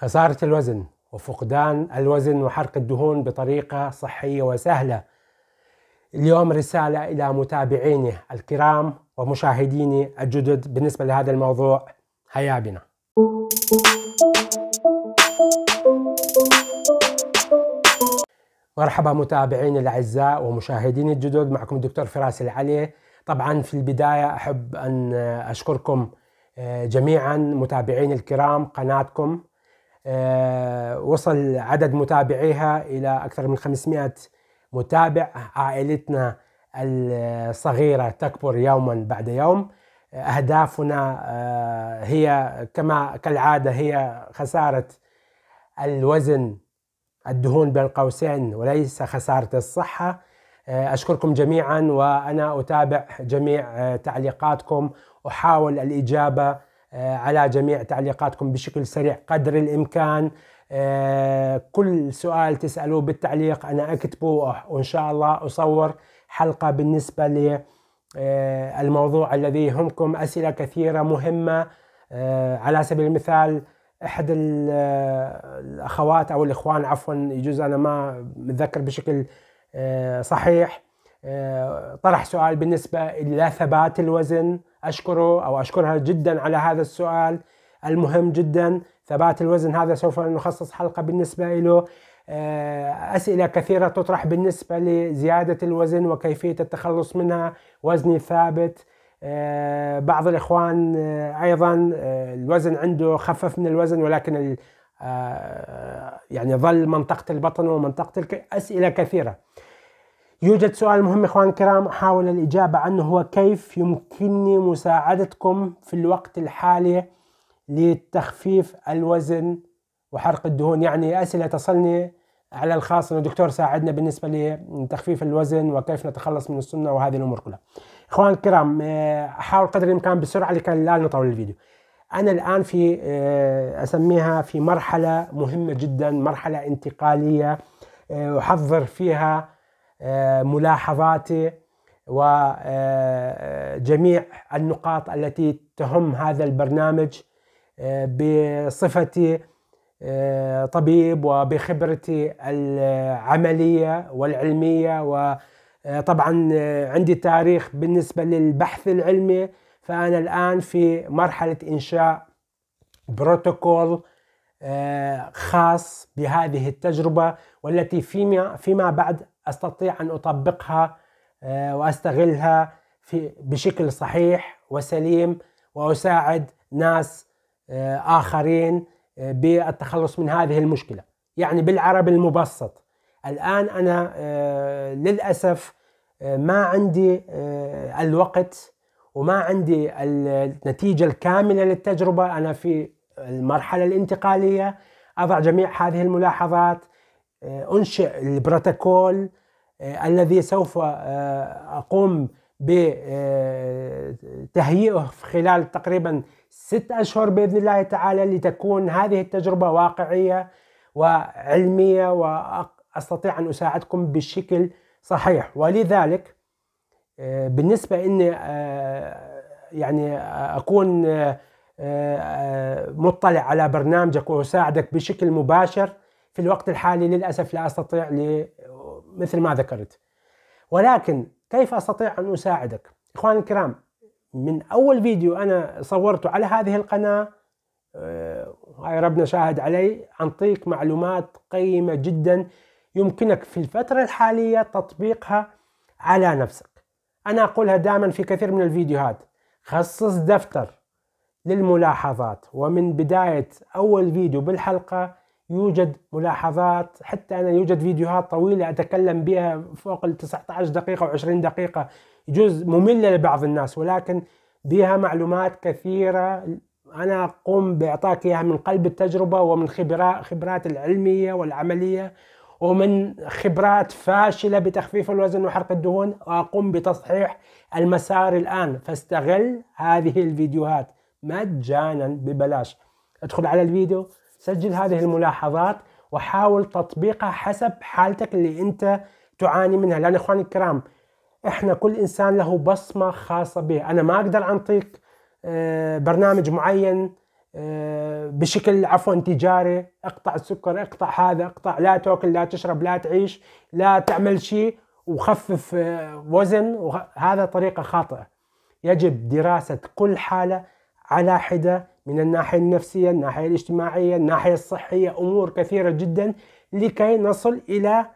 خسارة الوزن وفقدان الوزن وحرق الدهون بطريقة صحية وسهلة اليوم رسالة إلى متابعيني الكرام ومشاهديني الجدد بالنسبة لهذا الموضوع هيا بنا مرحبا متابعيني الأعزاء ومشاهديني الجدد معكم الدكتور فراس العلي طبعا في البداية أحب أن أشكركم آه، جميعا متابعين الكرام قناتكم آه، وصل عدد متابعيها إلى أكثر من 500 متابع عائلتنا الصغيرة تكبر يوما بعد يوم أهدافنا آه، هي كما كالعادة هي خسارة الوزن الدهون بين قوسين وليس خسارة الصحة آه، أشكركم جميعا وأنا أتابع جميع تعليقاتكم أحاول الإجابة آه، على جميع تعليقاتكم بشكل سريع قدر الإمكان آه، كل سؤال تسألوه بالتعليق أنا أكتبه وإن شاء الله أصور حلقة بالنسبة للموضوع آه، الذي يهمكم أسئلة كثيرة مهمة على سبيل المثال احد الاخوات او الاخوان عفوا يجوز انا ما متذكر بشكل صحيح طرح سؤال بالنسبه الى ثبات الوزن أشكره أو أشكرها جدا على هذا السؤال المهم جدا ثبات الوزن هذا سوف نخصص حلقة بالنسبة له آه، أسئلة كثيرة تطرح بالنسبة لزيادة الوزن وكيفية التخلص منها وزني ثابت آه، بعض الإخوان آه، أيضا الوزن عنده خفف من الوزن ولكن يعني ظل منطقة البطن ومنطقة أسئلة كثيرة يوجد سؤال مهم إخوان الكرام أحاول الإجابة عنه هو كيف يمكنني مساعدتكم في الوقت الحالي لتخفيف الوزن وحرق الدهون يعني أسئلة تصلني على الخاص انه دكتور ساعدنا بالنسبه لتخفيف الوزن وكيف نتخلص من السمنه وهذه الامور كلها. اخوان الكرام آه، احاول قدر الامكان بسرعه لكي لا نطول الفيديو. انا الان في آه، اسميها في مرحله مهمه جدا، مرحله انتقاليه آه، احضر فيها آه، ملاحظاتي وجميع آه، آه، النقاط التي تهم هذا البرنامج بصفتي طبيب وبخبرتي العمليه والعلميه وطبعا عندي تاريخ بالنسبه للبحث العلمي فانا الان في مرحله انشاء بروتوكول خاص بهذه التجربه والتي فيما فيما بعد استطيع ان اطبقها آه، واستغلها في بشكل صحيح وسليم واساعد ناس آه، اخرين آه، بالتخلص من هذه المشكله يعني بالعربي المبسط الان انا للاسف ما عندي الوقت وما عندي النتيجه الكامله للتجربه انا في المرحله الانتقاليه اضع جميع هذه الملاحظات انشئ البروتوكول آه، الذي سوف آه، أقوم بتهيئه خلال تقريبا ست أشهر بإذن الله تعالى لتكون هذه التجربة واقعية وعلمية وأستطيع أن أساعدكم بشكل صحيح ولذلك آه، بالنسبة أني يعني أكون مطلع على برنامجك وأساعدك بشكل مباشر في الوقت الحالي للأسف لا أستطيع مثل ما ذكرت ولكن كيف استطيع ان اساعدك اخواني الكرام من اول فيديو انا صورته على هذه القناه هاي آه، ربنا شاهد علي انطيك معلومات قيمه جدا يمكنك في الفتره الحاليه تطبيقها على نفسك انا اقولها دائما في كثير من الفيديوهات خصص دفتر للملاحظات ومن بدايه اول فيديو بالحلقه يوجد ملاحظات حتى أنا يوجد فيديوهات طويلة أتكلم بها فوق ال 19 دقيقة و20 دقيقة يجوز مملة لبعض الناس ولكن بها معلومات كثيرة أنا أقوم بإعطاك إياها من قلب التجربة ومن خبرات خبرات العلمية والعملية ومن خبرات فاشلة بتخفيف الوزن وحرق الدهون وأقوم بتصحيح المسار الآن فاستغل هذه الفيديوهات مجانا ببلاش ادخل على الفيديو سجل هذه الملاحظات وحاول تطبيقها حسب حالتك اللي انت تعاني منها لان اخواني الكرام احنا كل انسان له بصمه خاصه به انا ما اقدر اعطيك آه، برنامج معين آه، بشكل عفوا تجاري اقطع السكر اقطع هذا اقطع لا تاكل لا تشرب لا تعيش لا تعمل شيء وخفف آه، وزن وهذا طريقه خاطئه يجب دراسه كل حاله على حده من الناحية النفسية الناحية الاجتماعية الناحية الصحية أمور كثيرة جدا لكي نصل إلى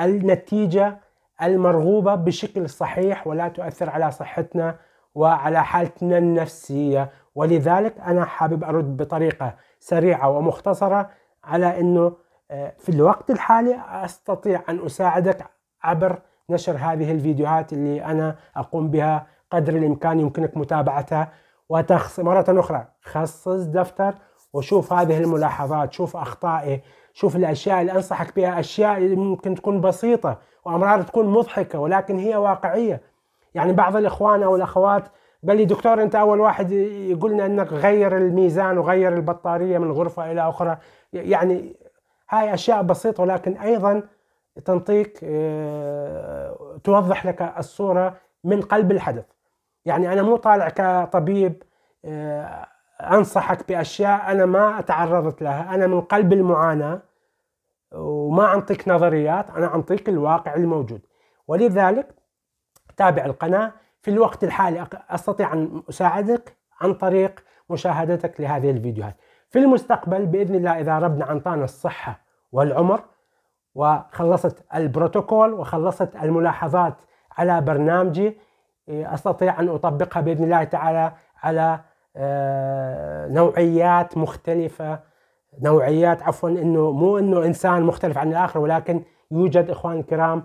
النتيجة المرغوبة بشكل صحيح ولا تؤثر على صحتنا وعلى حالتنا النفسية ولذلك أنا حابب أرد بطريقة سريعة ومختصرة على أنه آه، في الوقت الحالي أستطيع أن أساعدك عبر نشر هذه الفيديوهات اللي أنا أقوم بها قدر الإمكان يمكنك متابعتها وتخص مرة أخرى خصص دفتر وشوف هذه الملاحظات شوف أخطائي شوف الأشياء اللي أنصحك بها أشياء ممكن تكون بسيطة وأمرار تكون مضحكة ولكن هي واقعية يعني بعض الإخوان أو الأخوات قال لي دكتور أنت أول واحد يقول لنا أنك غير الميزان وغير البطارية من غرفة إلى أخرى يعني هاي أشياء بسيطة ولكن أيضا تنطيك آه، توضح لك الصورة من قلب الحدث يعني انا مو طالع كطبيب آه، انصحك باشياء انا ما تعرضت لها انا من قلب المعاناه وما اعطيك نظريات انا اعطيك الواقع الموجود ولذلك تابع القناه في الوقت الحالي استطيع ان اساعدك عن طريق مشاهدتك لهذه الفيديوهات في المستقبل باذن الله اذا ربنا اعطانا الصحه والعمر وخلصت البروتوكول وخلصت الملاحظات على برنامجي إيه، استطيع ان اطبقها باذن الله تعالى على آه، نوعيات مختلفه نوعيات عفوا انه مو انه انسان مختلف عن الاخر ولكن يوجد اخوان الكرام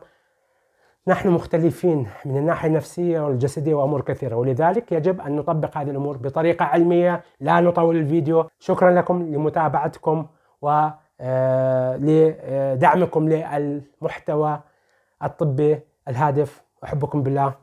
نحن مختلفين من الناحيه النفسيه والجسديه وامور كثيره ولذلك يجب ان نطبق هذه الامور بطريقه علميه لا نطول الفيديو شكرا لكم لمتابعتكم و آه، لدعمكم للمحتوى الطبي الهادف احبكم بالله